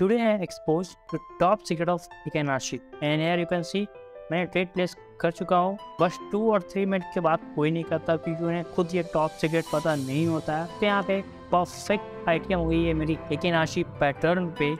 Today I am exposed to top secret of Economy and here you can see मैं trade place कर चुका हूँ बस to और थ्री मिनट के बाद कोई नहीं करता क्योंकि उन्हें खुद ये टॉप सीक्रेट पता नहीं होता है तो यहाँ पे परफेक्ट आइटम हुई है मेरी लेकिन आशी पैटर्न पे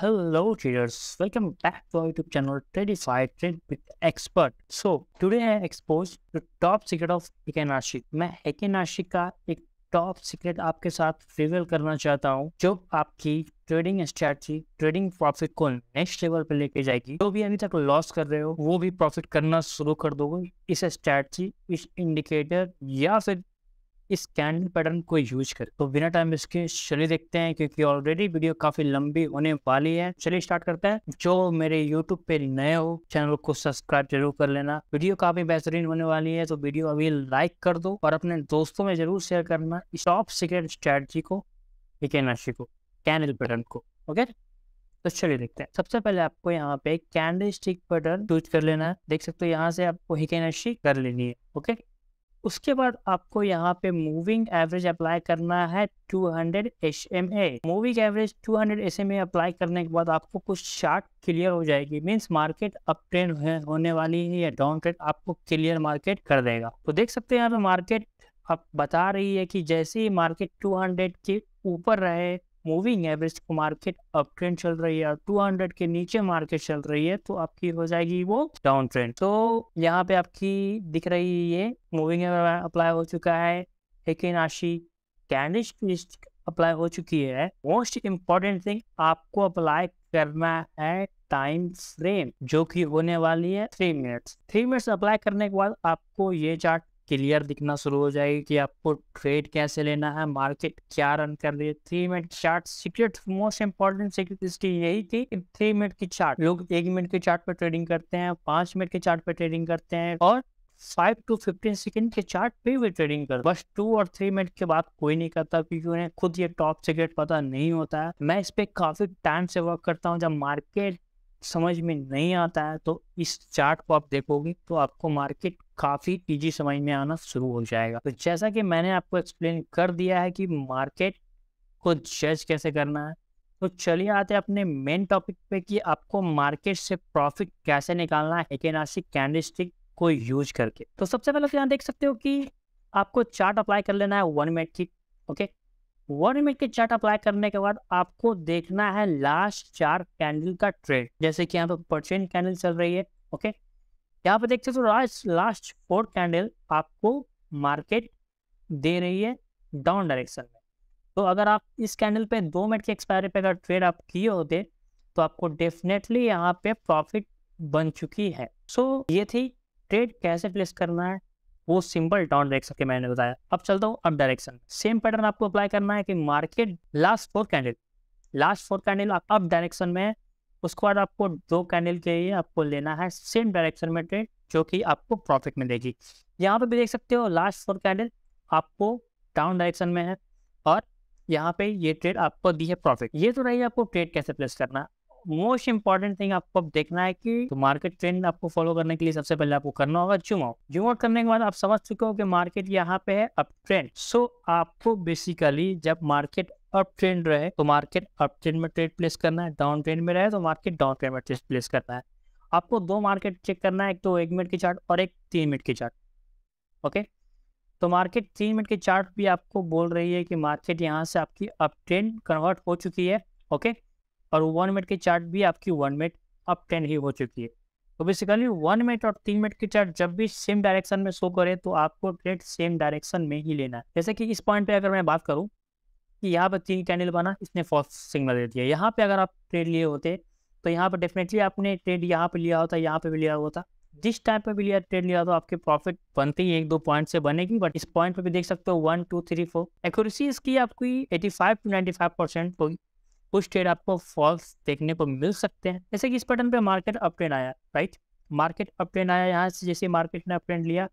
Hello traders, welcome back to our YouTube channel Tradify Trade with Expert. So today I expose the top secret of Ekenashi. मैं Ekenashi का एक टॉप सीक्रेट आपके साथ रिवील करना चाहता हूँ जो आपकी ट्रेडिंग स्ट्रैटी ट्रेडिंग प्रॉफिट को नेक्स्ट लेवल पर लेके जाएगी जो भी अभी तक लॉस कर रहे हो वो भी प्रॉफिट करना शुरू कर दोगे इस स्ट्रैटी इस इंडिकेटर या फिर इस कैंडल पैटर्न को यूज कर तो बिना टाइम इसके चलिए देखते हैं क्योंकि ऑलरेडी वीडियो काफी लंबी होने वाली है चलिए स्टार्ट करते हैं जो मेरे यूट्यूब पे नए हो चैनल को सब्सक्राइब जरूर कर लेना वीडियो काफी बेहतरीन होने वाली है तो वीडियो अभी लाइक कर दो और अपने दोस्तों में जरूर शेयर करना टॉप सीक्रेट स्ट्रैटी को इकेनाशी को कैंडल पैटर्न को ओके तो चलिए देखते हैं सबसे पहले आपको यहाँ पे कैंडल स्टिक पैटर्न चूज कर लेना है देख सकते हो यहाँ से आपको हिकेनशी कर लेनी है ओके उसके बाद आपको यहाँ पे मूविंग एवरेज अप्लाई करना है 200 hundred S M A moving average 200 hundred S M A apply करने के बाद आपको कुछ शार्ट क्लियर हो जाएगी मीन्स मार्केट अप ट्रेंड होने वाली है या डाउन ट्रेंड आपको क्लियर मार्केट कर देगा तो देख सकते हैं यहाँ पे मार्केट आप बता रही है कि जैसे ही मार्केट 200 के ऊपर रहे moving average market up trend चल रही है टू हंड्रेड के नीचे मार्केट चल रही है तो आपकी हो जाएगी वो डाउन ट्रेंड तो यहाँ पे आपकी दिख रही है ये मूविंग एवरेज अप्लाई हो चुका है लेकिन राशि कैंडिस्ट अप्लाई हो चुकी है मोस्ट इम्पोर्टेंट थिंग आपको अप्लाई करना है टाइम फ्रेम जो कि होने वाली है three minutes three minutes apply करने के बाद आपको ये चार्ट क्लियर दिखना शुरू हो जाएगी कि आपको ट्रेड कैसे लेना है मार्केट क्या रन कर रही है three minute chart secret most important secret इसकी यही थी कि थ्री मिनट की चार्ट लोग एक मिनट के चार्ट पर ट्रेडिंग करते हैं पांच मिनट के चार्ट पर ट्रेडिंग करते हैं और फाइव टू फिफ्टीन सेकेंड के चार्ट पे भी ट्रेडिंग कर बस टू और थ्री मिनट के बाद कोई नहीं करता क्योंकि उन्हें खुद ये टॉप सीक्रेट पता नहीं होता है मैं इस पर काफी टाइम से वर्क करता हूँ जब मार्केट समझ में नहीं आता है तो इस चार्ट को आप देखोगे तो आपको मार्केट काफ़ी तेजी समझ में आना शुरू हो जाएगा तो जैसा कि मैंने आपको एक्सप्लेन कर दिया है कि मार्केट को जज कैसे करना है तो चलिए आते हैं अपने मेन टॉपिक पे कि आपको मार्केट से प्रॉफिट कैसे निकालना है एकेनासिक कैंडलस्टिक को यूज करके तो सबसे पहले आप तो यहाँ देख सकते हो कि आपको चार्ट अप्लाई कर लेना है वन मिनट की ओके वन मिनट के चार्ट अप्लाई करने के बाद आपको देखना है लास्ट चार कैंडल का ट्रेड जैसे कि यहाँ पे परचेन कैंडल चल रही है ओके यहाँ पे देखते तो लास्ट लास्ट फोर कैंडल आपको मार्केट दे रही है डाउन डायरेक्शन में तो अगर आप इस कैंडल पे दो मिनट के एक्सपायरी पे अगर ट्रेड आप किए होते तो आपको डेफिनेटली यहाँ पे प्रॉफिट बन चुकी है सो so, ये थी ट्रेड कैसे प्लेस करना है वो सिंपल डाउन डायरेक्शन के मैंने बताया अब चलता हूँ अप डायरेक्शन सेम पैटर्न आपको अप्लाई करना है कि market last four candle last four candle आप अप डायरेक्शन में उसके बाद आपको दो कैंडल के लिए आपको लेना है सेम डायरेक्शन में ट्रेड जो कि आपको प्रॉफिट में देगी यहाँ पर भी देख सकते हो लास्ट फोर कैंडल आपको डाउन डायरेक्शन में है और यहाँ पे ये ट्रेड आपको दी है प्रॉफिट ये तो रही आपको ट्रेड कैसे प्लेस करना मोस्ट इंपॉर्टेंट थिंग आपको अब देखना है कि तो मार्केट ट्रेंड आपको फॉलो करने के लिए सबसे पहले आपको करना होगा जूम आउट जूम आउट करने के बाद आप समझ चुके हो कि मार्केट यहाँ पे है अप ट्रेंड सो आपको बेसिकली जब मार्केट अप ट्रेंड रहे तो मार्केट अप ट्रेंड में ट्रेड प्लेस करना है डाउन ट्रेंड में रहे तो मार्केट डाउन ट्रेंड में ट्रेड प्लेस करना है आपको दो मार्केट चेक करना है एक तो एक मिनट की चार्ट और एक तीन मिनट की चार्ट ओके तो मार्केट तीन मिनट के चार्ट भी आपको बोल रही है कि मार्केट यहाँ से आपकी अप ट्रेंड कन्वर्ट हो चुकी है ओके और वन मिनट की चार्ट भी आपकी वन मिनट अप टेन ही हो चुकी है तो बेसिकली वन मिनट और तीन मिनट की चार्ट जब भी सेम डायरेक्शन में शो करे तो आपको ट्रेड सेम डायरेक्शन में ही लेना है जैसे कि इस पॉइंट पे अगर मैं बात करूँ कि यहाँ पर तीन कैंडल बना इसने फॉल्स सिग्नल दे दिया यहाँ पे अगर आप ट्रेड लिए होते तो यहाँ पर डेफिनेटली आपने ट्रेड यहाँ पे लिया होता यहाँ पे भी लिया होता जिस टाइम पर भी लिया ट्रेड लिया तो आपके प्रॉफिट बनते ही एक दो पॉइंट से बनेगी बट इस पॉइंट पे भी देख सकते हो one two three four accuracy इसकी आपकी eighty five to ninety five percent होगी कुछ ट्रेड आपको फॉल्स देखने को मिल सकते हैं जैसे कि इस बटन पे मार्केट अप ट्रेंड आया राइट मार्केट अप ट्रेंड आया यहाँ से जैसे मार्केट ने अप ट्रेंड लिया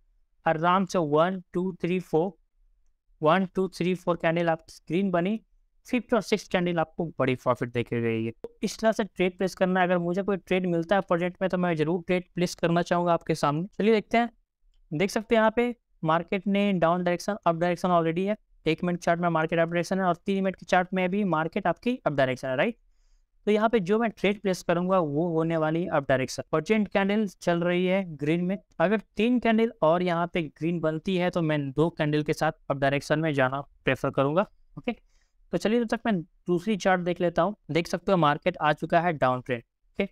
आराम से one two three four one two three four candle आप स्क्रीन बनी फिफ्थ और सिक्स कैंडल आपको बड़ी प्रॉफिट देखी गई है तो इस तरह से ट्रेड प्लेस करना अगर मुझे कोई ट्रेड मिलता है प्रोजेक्ट में तो मैं जरूर ट्रेड प्लेस करना चाहूँगा आपके सामने चलिए देखते हैं देख सकते हैं यहाँ पे मार्केट ने down direction up direction already है एक मिनट चार्ट में मार्केट अप डायरेक्शन है और तीन मिनट के चार्ट में भी मार्केट आपकी अप डायरेक्शन है राइट तो यहाँ पे जो मैं ट्रेड प्लेस करूंगा वो होने वाली अप डायरेक्शन परचेंट कैंडल चल रही है ग्रीन में अगर तीन कैंडल और यहाँ पे ग्रीन बनती है तो मैं दो कैंडल के साथ अप डायरेक्शन में जाना प्रेफर करूंगा ओके तो चलिए जब तो तक मैं दूसरी चार्ट देख लेता हूँ देख सकते हो मार्केट आ चुका है डाउन ट्रेंड ओके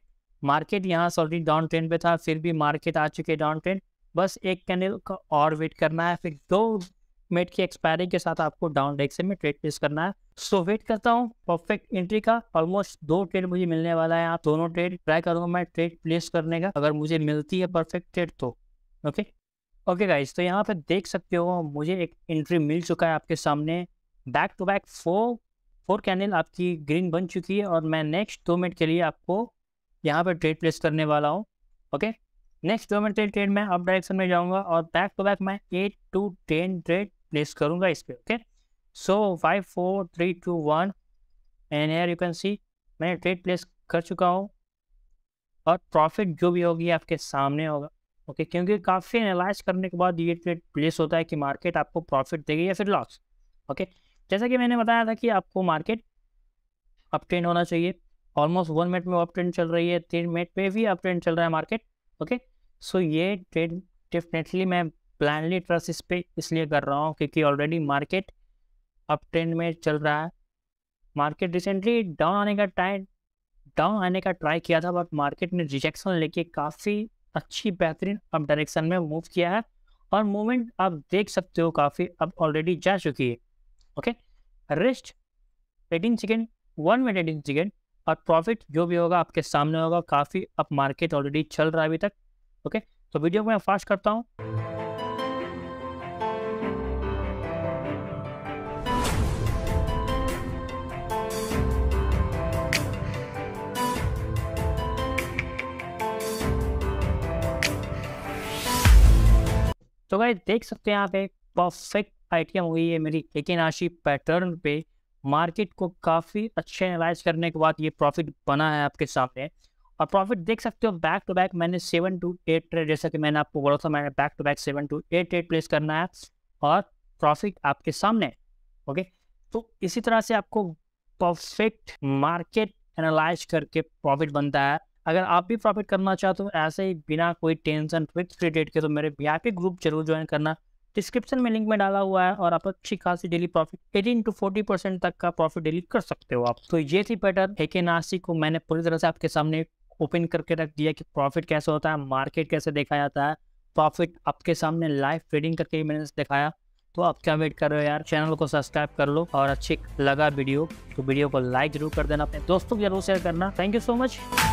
मार्केट यहाँ से ऑलरेडी डाउन ट्रेंड पे था फिर भी मार्केट आ चुके डाउन ट्रेंड बस एक कैंडल का और वेट करना है फिर दो मेट की एक्सपायरी के साथ आपको डाउन डेक से में ट्रेड प्लेस करना है सो so, वेट करता हूँ परफेक्ट एंट्री का ऑलमोस्ट दो ट्रेड मुझे मिलने वाला है आप दोनों ट्रेड ट्राई करूंगा मैं ट्रेड प्लेस करने का अगर मुझे मिलती है परफेक्ट ट्रेड तो ओके ओके गाइज तो यहाँ पे देख सकते हो मुझे एक एंट्री मिल चुका है आपके सामने back to back four four candle आपकी ग्रीन बन चुकी है और मैं नेक्स्ट दो मिनट के लिए आपको यहाँ पर ट्रेड प्लेस करने वाला हूँ ओके नेक्स्ट दो मिनट ट्रेड मैं अप डायरेक्शन में जाऊँगा और बैक टू बैक मैं eight to ten trade place करूंगा इस पर okay so five four three two one and here you can see मैंने ट्रेड प्लेस कर चुका हूँ और प्रॉफिट जो भी होगी आपके सामने होगा ओके क्योंकि काफ़ी एनालाइज करने के बाद ये ट्रेड प्लेस होता है कि मार्केट आपको प्रॉफिट देगी या फिर लॉस ओके जैसा कि मैंने बताया था कि आपको मार्केट अप ट्रेंड होना चाहिए ऑलमोस्ट वन मिनट में अप ट्रेंड चल रही है तीन मिनट में भी अप ट्रेंड चल रहा है मार्केट ओके सो ये ट्रेड डेफिनेटली मैं प्लानली ट्रस्ट इस पर इसलिए कर रहा हूँ क्योंकि ऑलरेडी मार्केट अप ट्रेंड में चल रहा है मार्केट रिसेंटली डाउन आने का टाइम डाउन आने का ट्राई किया था बट मार्केट ने रिजेक्शन लेके काफ़ी अच्छी बेहतरीन अब डायरेक्शन में मूव किया है और मूवमेंट आप देख सकते हो काफ़ी अब ऑलरेडी जा चुकी है ओके रिस्ट eighteen second one minute eighteen second और प्रॉफिट जो भी होगा आपके सामने होगा काफ़ी अब मार्केट ऑलरेडी चल रहा है अभी तक ओके तो वीडियो को मैं फास्ट करता हूँ तो भाई देख सकते हैं आप एक परफेक्ट आइटम हुई है मेरी एक राशि पैटर्न पे मार्केट को काफ़ी अच्छे एनालाइज करने के बाद ये प्रॉफिट बना है आपके सामने और प्रॉफिट देख सकते हो बैक टू बैक मैंने सेवन टू एट ट्रेड जैसा कि मैंने आपको बोला था मैंने back to back seven to eight trade place करना है और प्रॉफिट आपके सामने ओके तो इसी तरह से आपको परफेक्ट मार्केट एनालाइज करके प्रॉफिट बनता है अगर आप भी प्रॉफिट करना चाहते हो ऐसे ही बिना कोई टेंशन फिक्स फ्री के तो मेरे वी ग्रुप जरूर ज्वाइन करना डिस्क्रिप्शन में लिंक में डाला हुआ है और आप अच्छी खासी daily profit eighteen to forty percent तक का प्रॉफिट डेली कर सकते हो आप तो ये थी पैटर्न एक नासी को मैंने पूरी तरह से आपके सामने ओपन करके रख दिया कि प्रॉफिट कैसे होता है मार्केट कैसे देखा जाता है प्रॉफिट आपके सामने लाइव ट्रेडिंग करके मैंने दिखाया तो आप क्या वेट कर रहे हो यार चैनल को सब्सक्राइब कर लो और अच्छी लगा वीडियो तो वीडियो को लाइक जरूर कर देना अपने दोस्तों को जरूर शेयर करना थैंक यू सो मच